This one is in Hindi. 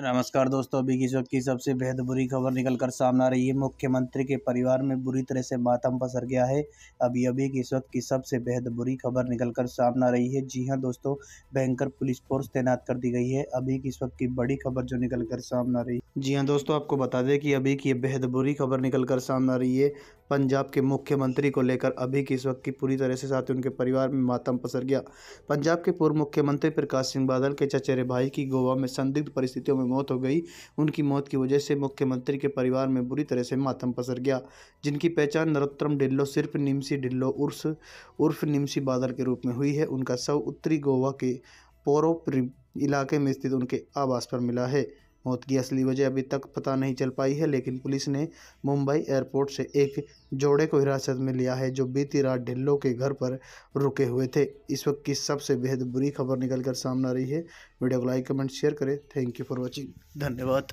नमस्कार दोस्तों अभी की वक्त की सबसे बेहद बुरी खबर निकल कर सामने आ रही है मुख्यमंत्री के परिवार में बुरी तरह से मातम पसर गया है अभी अभी की वक्त की सबसे बेहद बुरी खबर निकल कर सामने आ रही है जी हां दोस्तों भयंकर पुलिस फोर्स तैनात कर दी गई है अभी की वक्त की बड़ी खबर जो निकल कर सामने आ रही है जी हाँ दोस्तों आपको बता दें कि अभी की बेहद बुरी खबर निकल कर सामने आ रही है पंजाब के मुख्यमंत्री को लेकर अभी की इस वक्त की पूरी तरह से साथ उनके परिवार में मातम पसर गया पंजाब के पूर्व मुख्यमंत्री प्रकाश सिंह बादल के चचेरे भाई की गोवा में संदिग्ध परिस्थितियों में मौत हो गई उनकी मौत की वजह से मुख्यमंत्री के परिवार में बुरी तरह से मातम पसर गया जिनकी पहचान नरोत्तम ढिल्लो सिर्फ निमसी ढिल्लो उर्स उर्फ निमसी बादल के रूप में हुई है उनका शव उत्तरी गोवा के पोरोप्री इलाके में स्थित उनके आवास पर मिला है मौत की असली वजह अभी तक पता नहीं चल पाई है लेकिन पुलिस ने मुंबई एयरपोर्ट से एक जोड़े को हिरासत में लिया है जो बीती रात ढिल्लो के घर पर रुके हुए थे इस वक्त की सबसे बेहद बुरी खबर निकल कर सामने आ रही है वीडियो को लाइक कमेंट शेयर करें थैंक यू फॉर वॉचिंग धन्यवाद